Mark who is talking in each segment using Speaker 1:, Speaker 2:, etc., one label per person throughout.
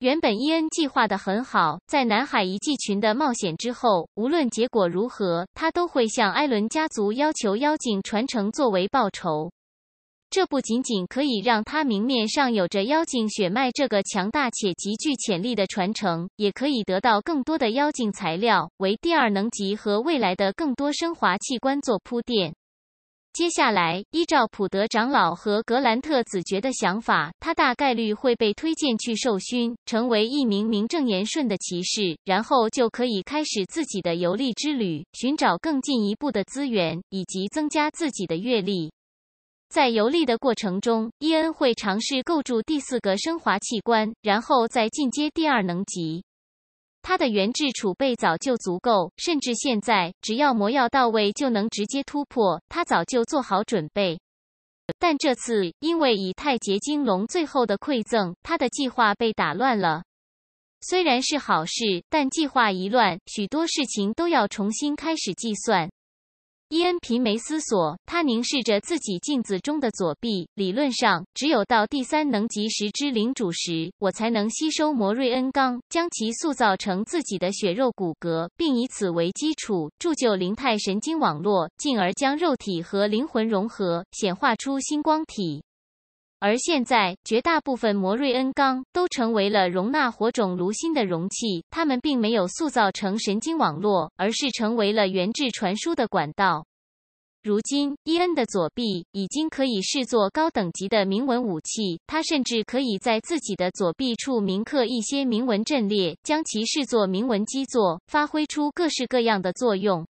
Speaker 1: 原本伊恩计划的很好，在南海遗迹群的冒险之后，无论结果如何，他都会向埃伦家族要求妖精传承作为报酬。这不仅仅可以让他明面上有着妖精血脉这个强大且极具潜力的传承，也可以得到更多的妖精材料，为第二能级和未来的更多升华器官做铺垫。接下来，依照普德长老和格兰特子爵的想法，他大概率会被推荐去受勋，成为一名名正言顺的骑士，然后就可以开始自己的游历之旅，寻找更进一步的资源以及增加自己的阅历。在游历的过程中，伊恩会尝试构筑第四个升华器官，然后再进阶第二能级。他的元质储备早就足够，甚至现在只要魔药到位就能直接突破。他早就做好准备，但这次因为以太结晶龙最后的馈赠，他的计划被打乱了。虽然是好事，但计划一乱，许多事情都要重新开始计算。伊恩皮没思索，他凝视着自己镜子中的左臂。理论上，只有到第三能级十之领主时，我才能吸收摩瑞恩钢，将其塑造成自己的血肉骨骼，并以此为基础铸就灵态神经网络，进而将肉体和灵魂融合，显化出星光体。而现在，绝大部分摩瑞恩钢都成为了容纳火种炉心的容器。它们并没有塑造成神经网络，而是成为了源质传输的管道。如今，伊恩的左臂已经可以视作高等级的铭文武器。他甚至可以在自己的左臂处铭刻一些铭文阵列，将其视作铭文基座，发挥出各式各样的作用。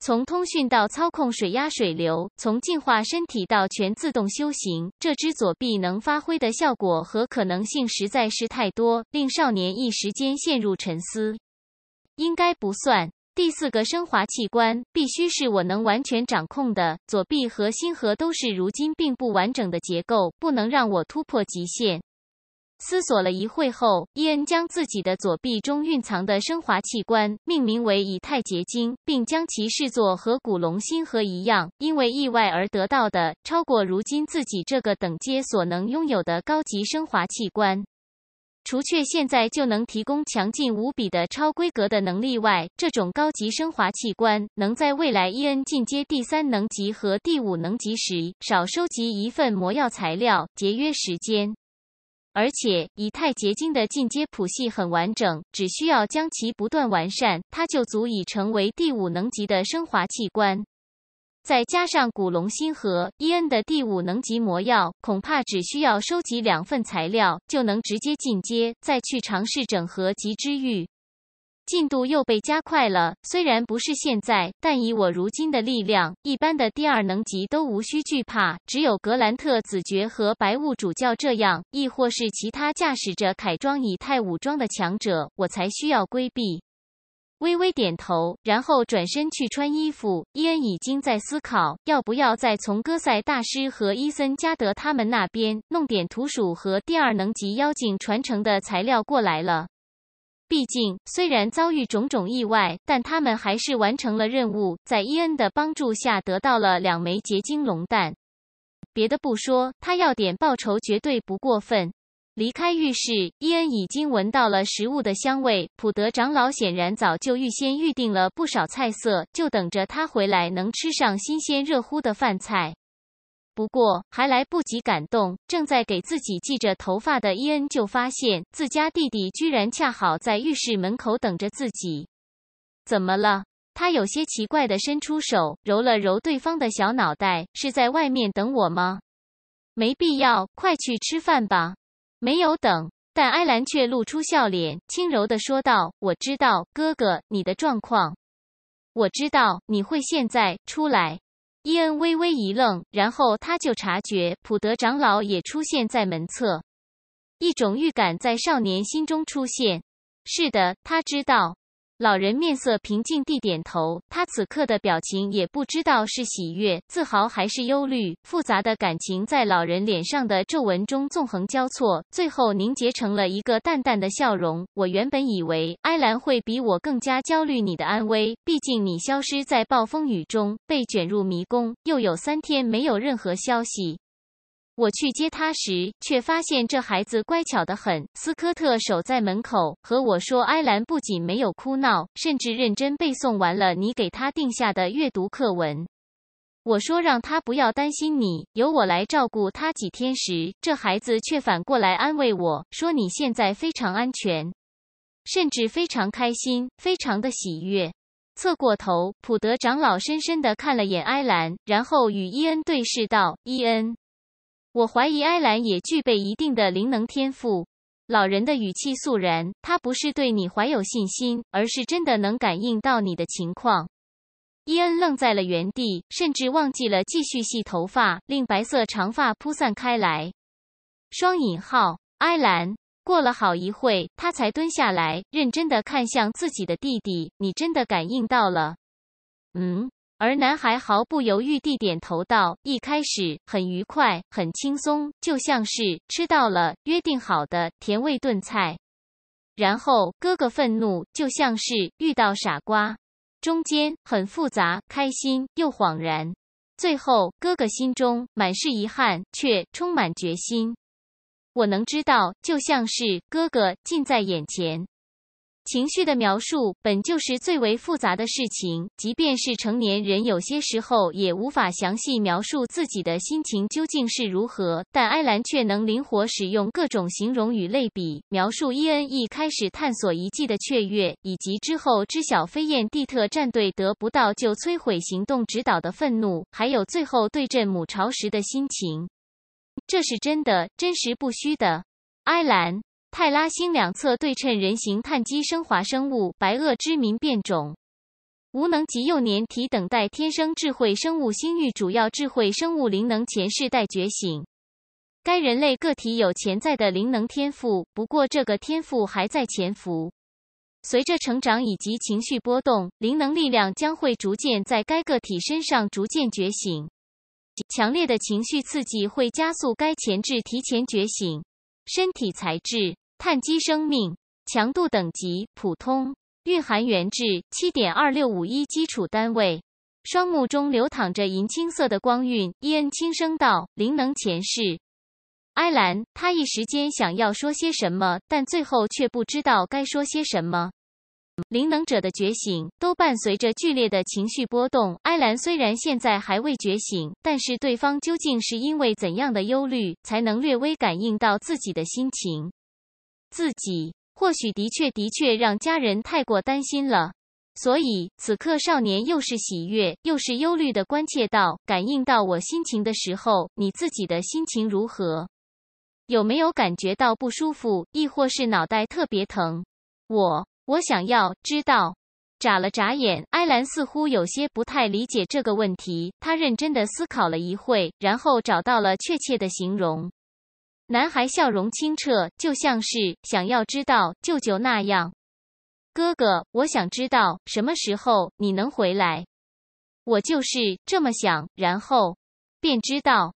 Speaker 1: 从通讯到操控水压水流，从净化身体到全自动修行，这只左臂能发挥的效果和可能性实在是太多，令少年一时间陷入沉思。应该不算，第四个升华器官必须是我能完全掌控的。左臂和心核都是如今并不完整的结构，不能让我突破极限。思索了一会后，伊恩将自己的左臂中蕴藏的升华器官命名为“以太结晶”，并将其视作和古龙星河一样，因为意外而得到的超过如今自己这个等阶所能拥有的高级升华器官。除却现在就能提供强劲无比的超规格的能力外，这种高级升华器官能在未来伊恩进阶第三能级和第五能级时少收集一份魔药材料，节约时间。而且，以太结晶的进阶谱系很完整，只需要将其不断完善，它就足以成为第五能级的升华器官。再加上古龙星和伊恩的第五能级魔药，恐怕只需要收集两份材料，就能直接进阶，再去尝试整合极之域。进度又被加快了，虽然不是现在，但以我如今的力量，一般的第二能级都无需惧怕。只有格兰特子爵和白雾主教这样，亦或是其他驾驶着铠装以太武装的强者，我才需要规避。微微点头，然后转身去穿衣服。伊恩已经在思考，要不要再从哥塞大师和伊森加德他们那边弄点土鼠和第二能级妖精传承的材料过来了。毕竟，虽然遭遇种种意外，但他们还是完成了任务。在伊恩的帮助下，得到了两枚结晶龙蛋。别的不说，他要点报酬绝对不过分。离开浴室，伊恩已经闻到了食物的香味。普德长老显然早就预先预定了不少菜色，就等着他回来能吃上新鲜热乎的饭菜。不过还来不及感动，正在给自己系着头发的伊恩就发现自家弟弟居然恰好在浴室门口等着自己。怎么了？他有些奇怪的伸出手，揉了揉对方的小脑袋，是在外面等我吗？没必要，快去吃饭吧。没有等，但艾兰却露出笑脸，轻柔的说道：“我知道哥哥你的状况，我知道你会现在出来。”伊恩微微一愣，然后他就察觉普德长老也出现在门侧，一种预感在少年心中出现。是的，他知道。老人面色平静地点头，他此刻的表情也不知道是喜悦、自豪还是忧虑，复杂的感情在老人脸上的皱纹中纵横交错，最后凝结成了一个淡淡的笑容。我原本以为埃兰会比我更加焦虑你的安危，毕竟你消失在暴风雨中，被卷入迷宫，又有三天没有任何消息。我去接他时，却发现这孩子乖巧的很。斯科特守在门口和我说：“埃兰不仅没有哭闹，甚至认真背诵完了你给他定下的阅读课文。”我说：“让他不要担心你，由我来照顾他几天。”时，这孩子却反过来安慰我说：“你现在非常安全，甚至非常开心，非常的喜悦。”侧过头，普德长老深深的看了眼埃兰，然后与伊恩对视道：“伊恩。”我怀疑埃兰也具备一定的灵能天赋。老人的语气肃然，他不是对你怀有信心，而是真的能感应到你的情况。伊恩愣在了原地，甚至忘记了继续系头发，令白色长发铺散开来。双引号埃兰过了好一会，他才蹲下来，认真的看向自己的弟弟：“你真的感应到了？”嗯。而男孩毫不犹豫地点头道：“一开始很愉快，很轻松，就像是吃到了约定好的甜味炖菜。然后哥哥愤怒，就像是遇到傻瓜。中间很复杂，开心又恍然。最后哥哥心中满是遗憾，却充满决心。我能知道，就像是哥哥近在眼前。”情绪的描述本就是最为复杂的事情，即便是成年人，有些时候也无法详细描述自己的心情究竟是如何。但艾兰却能灵活使用各种形容与类比，描述伊恩一开始探索遗迹的雀跃，以及之后知晓飞燕地特战队得不到就摧毁行动指导的愤怒，还有最后对阵母巢时的心情。这是真的，真实不虚的，艾兰。泰拉星两侧对称人形碳基升华生物白垩之民变种，无能及幼年体等待天生智慧生物星域主要智慧生物灵能前世代觉醒。该人类个体有潜在的灵能天赋，不过这个天赋还在潜伏。随着成长以及情绪波动，灵能力量将会逐渐在该个体身上逐渐觉醒。强烈的情绪刺激会加速该潜质提前觉醒，身体材质。碳基生命强度等级普通，蕴含原质七点二六五一基础单位。双目中流淌着银青色的光晕，伊恩轻声道：“灵能前世，艾兰。”他一时间想要说些什么，但最后却不知道该说些什么。灵能者的觉醒都伴随着剧烈的情绪波动。艾兰虽然现在还未觉醒，但是对方究竟是因为怎样的忧虑，才能略微感应到自己的心情？自己或许的确的确让家人太过担心了，所以此刻少年又是喜悦又是忧虑的关切道：“感应到我心情的时候，你自己的心情如何？有没有感觉到不舒服，亦或是脑袋特别疼？我我想要知道。”眨了眨眼，艾兰似乎有些不太理解这个问题，他认真的思考了一会，然后找到了确切的形容。男孩笑容清澈，就像是想要知道舅舅那样。哥哥，我想知道什么时候你能回来，我就是这么想，然后便知道。